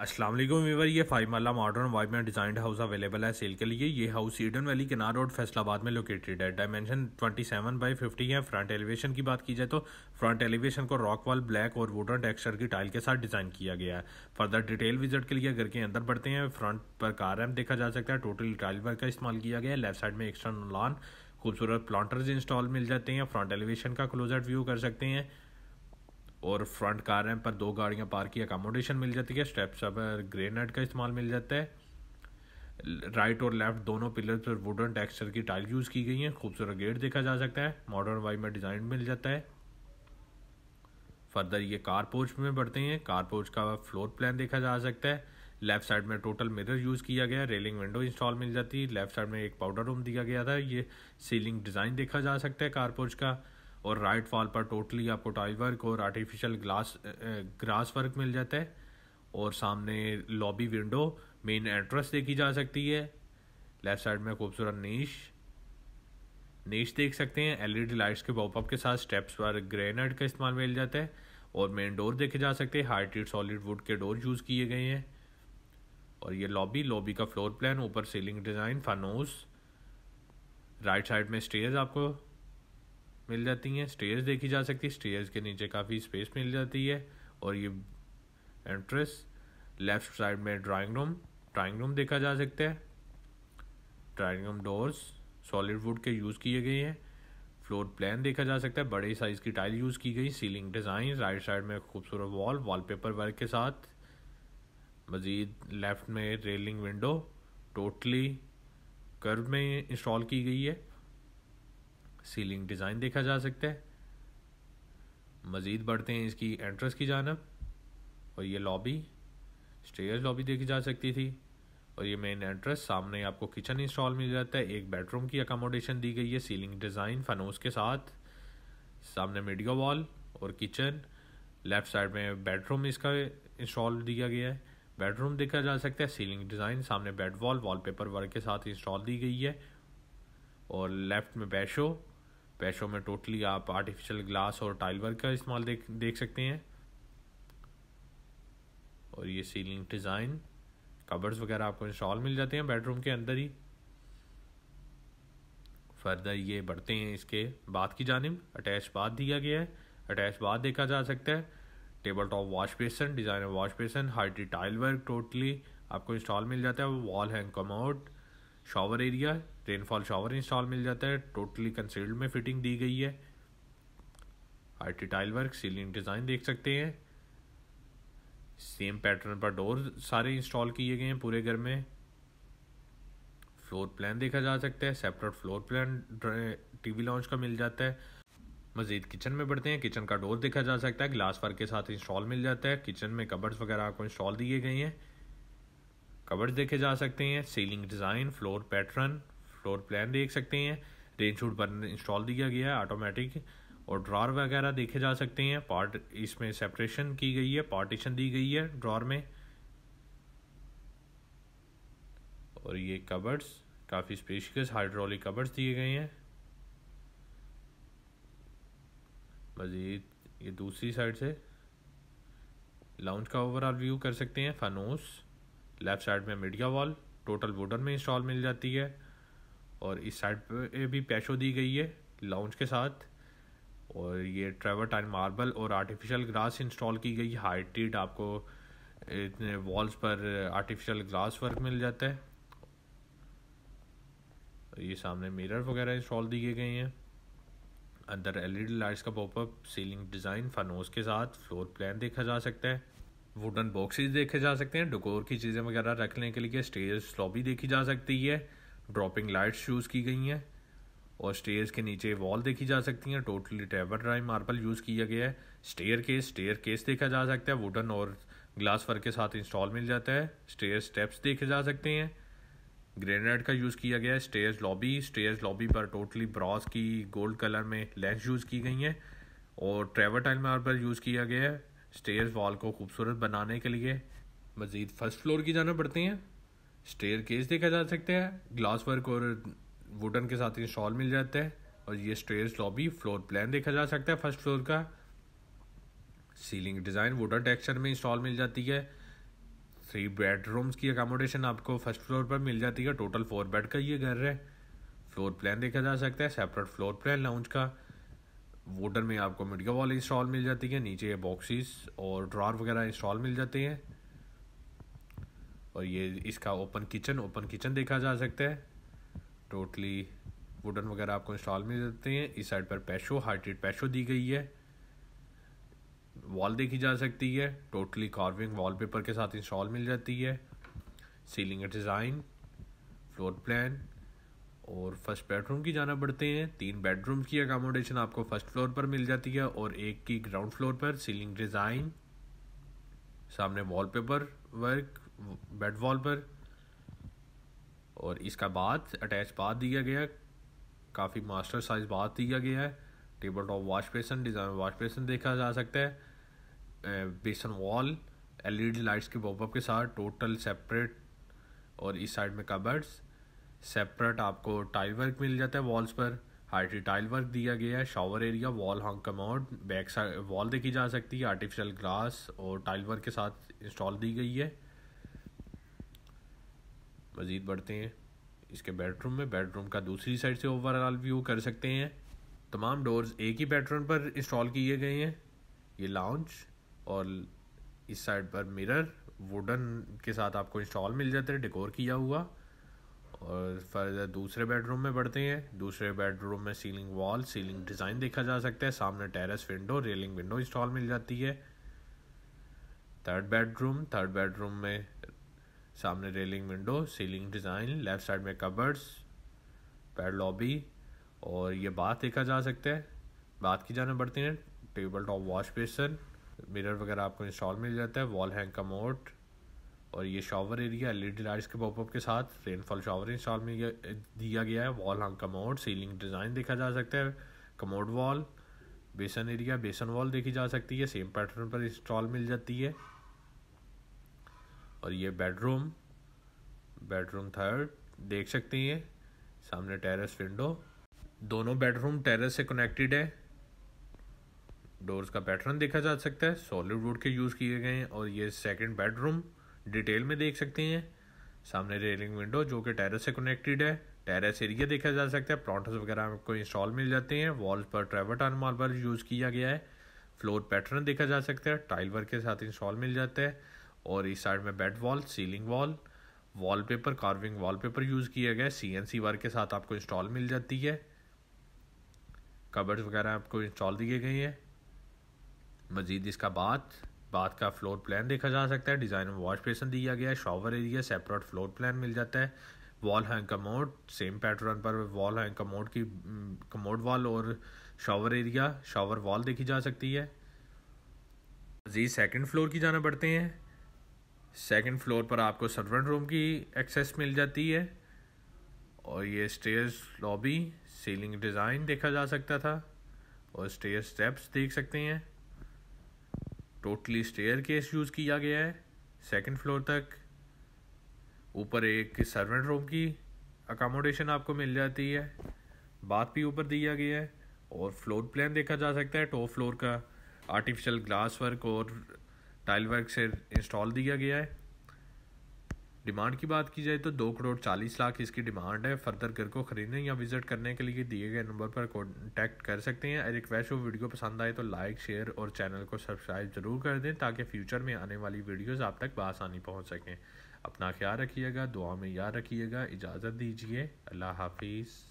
Aslam viewer ये five marla modern vibe में designed house available है सेल के लिए ये हाउस ईडन वैली किनार रोड फैसलाबाद में लोकेटेड है डायमेंशन 27 बाई 50 है फ्रंट एलिवेशन की बात की जाए तो फ्रंट एलिवेशन को रॉक वॉल ब्लैक और वुडन टेक्सचर की टाइल के साथ डिजाइन किया गया है फर्दर डिटेल विजिट के लिए घर के अंदर बढ़ते हैं फ्रंट पर कार रैम्प देखा जा सकता है टोटल टाइल वर्क का इस्तेमाल किया गया है लेफ्ट साइड में एक्स्ट्रा लॉन खूबसूरत प्लांटर्स इंस्टॉल मिल जाते हैं फ्रंट एलिवेशन का आउट व्यू कर सकते हैं और फ्रंट कार रैम पर दो गाड़ियाँ पार्क की अकोमोडेशन मिल जाती है स्टेप सबर ग्रेनाइट का इस्तेमाल मिल जाता है राइट और लेफ्ट दोनों पिलर पर वुडन टेक्सचर की टाइल यूज़ की गई हैं खूबसूरत गेट देखा जा सकता है मॉडर्न वाई में डिज़ाइन मिल जाता है फर्दर ये कार पोच में बढ़ते हैं कार पोच का फ्लोर प्लान देखा जा सकता है लेफ्ट साइड में टोटल मिरर यूज़ किया गया रेलिंग विंडो इंस्टॉल मिल जाती है लेफ्ट साइड में एक पाउडर रूम दिया गया था ये सीलिंग डिज़ाइन देखा जा सकता है कारपोच का और राइट फॉल पर टोटली आपको टाइल वर्क और आर्टिफिशियल ग्लास ग्रास वर्क मिल जाता है और सामने लॉबी विंडो मेन एंट्रेंस देखी जा सकती है लेफ्ट साइड में खूबसूरत नीश नीश देख सकते हैं एलईडी लाइट्स e के पॉपअप के साथ स्टेप्स पर ग्रेनाइट का इस्तेमाल मिल जाता है और मेन डोर देखे जा सकते हैं हार्टेड सॉलिड वुड के डोर यूज़ किए गए हैं और ये लॉबी लॉबी का फ्लोर प्लान ऊपर सीलिंग डिज़ाइन फनोस राइट साइड में स्टेयर्स आपको मिल जाती हैं स्टेयर्स देखी जा सकती है स्टेयर्स के नीचे काफ़ी स्पेस मिल जाती है और ये एंट्रेस लेफ्ट साइड में ड्राइंग रूम ड्राइंग रूम देखा जा सकता है drawing room doors solid wood के यूज़ किए गए हैं फ्लोर प्लान देखा जा सकता है बड़े साइज़ की टाइल यूज़ की गई सीलिंग डिज़ाइन राइट साइड में खूबसूरत वॉल वॉलपेपर वर्क के साथ मज़ीद लेफ्ट में रेलिंग विंडो टोटली कर्व में इंस्टॉल की गई है सीलिंग डिज़ाइन देखा जा सकता है मज़ीद बढ़ते हैं इसकी एंट्रेंस की जानब और ये लॉबी स्टेयर लॉबी देखी जा सकती थी और ये मेन एंट्रेंस सामने आपको किचन इंस्टॉल मिल जाता है एक बेडरूम की अकोमोडेशन दी गई है सीलिंग डिज़ाइन फनोस के साथ सामने मीडिया वॉल और किचन लेफ़्ट साइड में बेडरूम इसका इंस्टॉल दिया गया है बेडरूम देखा जा सकता है सीलिंग डिज़ाइन सामने बेड वॉल वॉलपेपर वर्क के साथ इंस्टॉल दी गई है और लेफ़्ट में बेड पैशो में टोटली आप आर्टिफिशियल ग्लास और टाइल वर्क का इस्तेमाल देख देख सकते हैं और ये सीलिंग डिज़ाइन कवर्स वगैरह आपको इंस्टॉल मिल जाते हैं बेडरूम के अंदर ही फर्दर ये बढ़ते हैं इसके बाद की जानब अटैच बाथ दिया गया है अटैच बाथ देखा जा सकता है table top wash basin design wash basin हाइड्री टाइल वर्क टोटली आपको इंस्टॉल मिल जाता है wall hang commode shower area rainfall shower install मिल जाता है टोटली कंसील्ड में फिटिंग दी गई है आई टी टाइल वर्क सीलिंग डिज़ाइन देख सकते हैं सेम पैटर्न पर डोर सारे इंस्टॉल किए गए हैं पूरे घर में फ्लोर प्लान देखा जा सकता है separate floor plan TV lounge का मिल जाता है मज़ीद किचन में बढ़ते हैं किचन का डोर देखा जा सकता है ग्लास वर्क के साथ इंस्टॉल मिल जाता है किचन में कबर्स वगैरह आपको इंस्टॉल दिए गए हैं कबर्स देखे जा सकते हैं ceiling design floor pattern floor plan देख सकते हैं रेन शूट बन इंस्टॉल दिया गया है ऑटोमेटिक और ड्रॉर वगैरह देखे जा सकते हैं पार्ट इसमें सेपरेशन की गई है पार्टीशन दी गई है ड्रॉर में और ये कबर्ड्स काफ़ी स्पेशियस हाइड्रोलिक कबर्ड्स दिए गए हैं मज़ीद ये दूसरी साइड से लाउंज का ओवरऑल व्यू कर सकते हैं फानूस लेफ़्ट साइड में मीडिया वॉल टोटल वुडन में इंस्टॉल मिल जाती है और इस साइड पे भी पैशो दी गई है लाउंज के साथ और ये टाइम मार्बल और आर्टिफिशियल ग्रास इंस्टॉल की गई हाइटेड आपको इतने वॉल्स पर आर्टिफिशियल ग्लास वर्क मिल जाता है ये सामने मिरर वगैरह इंस्टॉल दिए गए हैं अंदर एलईडी लाइट्स का पॉपअप सीलिंग डिज़ाइन फनोस के साथ फ्लोर प्लान देखा जा सकता है वुडन बॉक्सेस देखे जा सकते हैं डेकोर की चीज़ें वगैरह रखने के लिए स्टेज लॉबी देखी जा सकती है ड्रॉपिंग लाइट्स यूज़ की गई हैं और स्टेयर्स के नीचे वॉल देखी जा सकती हैं टोटली टेबर ड्राई मार्बल यूज़ किया गया है स्टेयर केस स्टेयर केस देखा जा सकता है वुडन और ग्लास वर्क के साथ इंस्टॉल मिल जाता है स्टेयर स्टेप्स देखे जा सकते हैं ग्रेनाइट का यूज़ किया गया है स्टेयर्स लॉबी स्टेयर्स लॉबी पर टोटली ब्रॉस की गोल्ड कलर में लेंस यूज़ की गई हैं और ट्रेवर टाइल मार्बल यूज़ किया गया है स्टेयर्स वॉल को खूबसूरत बनाने के लिए मज़ीद फर्स्ट फ्लोर की जाना पड़ती हैं स्टेयर केस देखा जा सकता है ग्लास वर्क और वुडन के साथ इंस्टॉल मिल जाता है और ये स्टेयर्स लॉबी फ्लोर प्लान देखा जा सकता है फर्स्ट फ्लोर का सीलिंग डिज़ाइन वुडन टेक्सचर में इंस्टॉल मिल जाती है थ्री बेडरूम्स की अकोमोडेशन आपको फर्स्ट फ्लोर पर मिल जाती है टोटल फोर बेड का ये घर है फ्लोर प्लान देखा जा सकता है सेपरेट फ्लोर प्लान लाउंज का वुडन में आपको मिडिया वॉल इंस्टॉल मिल जाती है नीचे बॉक्सेस और ड्रॉर वगैरह इंस्टॉल मिल जाते हैं और ये इसका ओपन किचन ओपन किचन देखा जा सकता है टोटली वुडन वगैरह आपको इंस्टॉल में देते हैं इस साइड पर पैशो हार्टेड पैशो दी गई है वॉल देखी जा सकती है टोटली कार्विंग वॉलपेपर के साथ इंस्टॉल मिल जाती है सीलिंग डिज़ाइन फ्लोर प्लान और फर्स्ट बेडरूम की जाना पड़ते हैं तीन बेडरूम की अकामोडेशन आपको फर्स्ट फ्लोर पर मिल जाती है और एक की ग्राउंड फ्लोर पर सीलिंग डिज़ाइन सामने वॉलपेपर वर्क बेड वॉल पर और इसका बाथ अटैच बाथ दिया गया काफ़ी मास्टर साइज बाथ दिया गया है table top wash basin design wash basin देखा जा सकता है बेसन वॉल एलईडी लाइट्स के पॉपअप के साथ टोटल सेपरेट और इस साइड में कबर्ड्स सेपरेट आपको टाइल वर्क मिल जाता है वॉल्स पर हाइटी टाइल वर्क दिया गया है shower area wall hang commode back side wall देखी जा सकती है आर्टिफिशियल ग्लास और टाइल वर्क के साथ इंस्टॉल दी गई है मज़ीद बढ़ते हैं इसके बेडरूम में बेडरूम का दूसरी साइड से ओवरऑल व्यू कर सकते हैं तमाम डोर्स एक ही बेडरूम पर इंस्टॉल किए गए हैं ये लाउंज और इस साइड पर मिरर वुडन के साथ आपको इंस्टॉल मिल जाता है डेकोर किया हुआ और फर्दर दूसरे बेडरूम में बढ़ते हैं दूसरे बेडरूम में सीलिंग वॉल सीलिंग डिज़ाइन देखा जा सकता है सामने terrace window railing window install मिल जाती है थर्ड बेडरूम थर्ड बेडरूम में सामने railing window ceiling design left side में कबर्स पैड लॉबी और ये बात देखा जा सकता है बात की जाना बढ़ती है table top wash basin mirror वगैरह आपको इंस्टॉल मिल जाता है वॉल हैंग का मोट और ये shower area L E D lights के पॉपअप के साथ रेनफॉल शॉवर इंस्टॉल में दिया गया है wall hang commode ceiling design देखा जा सकता है commode wall basin area basin wall देखी जा सकती है सेम पैटर्न पर इंस्टॉल मिल जाती है और ये बेडरूम बेडरूम थर्ड देख सकते हैं ये सामने टेरेस विंडो दोनों बेडरूम टेरेस से कनेक्टेड है डोर्स का पैटर्न देखा जा सकता है सॉलिड वुड के यूज़ किए गए हैं और ये सेकंड बेडरूम डिटेल में देख सकते हैं सामने रेलिंग विंडो जो कि टेरेस से कनेक्टेड है टेरेस एरिया देखा जा सकता है प्रॉन्टस वगैरह आपको इंस्टॉल मिल जाते हैं वॉल्स पर ट्रेवटान मार्बल यूज़ किया गया है फ्लोर पैटर्न देखा जा सकता है टाइल वर्क के साथ इंस्टॉल मिल जाता है और इस साइड में bed wall ceiling wall wallpaper carving wallpaper use किया गया सी एन सी वर्क के साथ आपको इंस्टॉल मिल जाती है कबर्स वगैरह आपको इंस्टॉल दिए गए हैं मज़ीद इसका बात बात का फ्लोर प्लान देखा जा सकता है डिज़ाइन में वॉश बेसन दिया गया है shower area separate floor plan मिल जाता है wall hang commode same pattern पर वॉल हैंग कमोड की कमोड वॉल और शॉवर एरिया शॉवर वॉल देखी जा सकती है मज़ीद सेकेंड फ्लोर की जाना पड़ते हैं सेकंड फ्लोर पर आपको सर्वेंट रूम की एक्सेस मिल जाती है और ये स्टेयर्स लॉबी सीलिंग डिज़ाइन देखा जा सकता था और स्टेयर स्टेप्स देख सकते हैं टोटली स्टेयर केस यूज़ किया गया है सेकंड फ्लोर तक ऊपर एक सर्वेंट रूम की अकोमोडेशन आपको मिल जाती है बात भी ऊपर दिया गया है और फ्लोर प्लान देखा जा सकता है टॉप फ्लोर का आर्टिफिशियल ग्लास वर्क और टाइल वर्क से इंस्टॉल दिया गया है डिमांड की बात की जाए तो दो करोड़ चालीस लाख इसकी डिमांड है फर्दर घर को खरीदने या विजिट करने के लिए दिए गए नंबर पर कॉन्टैक्ट कर सकते हैं रिक्वेस्ट वो वीडियो पसंद आए तो लाइक शेयर और चैनल को सब्सक्राइब ज़रूर कर दें ताकि फ्यूचर में आने वाली वीडियोज़ आप तक बसानी पहुंच सकें अपना ख्याल रखिएगा दुआ में याद रखिएगा इजाज़त दीजिए अल्लाह हाफिज़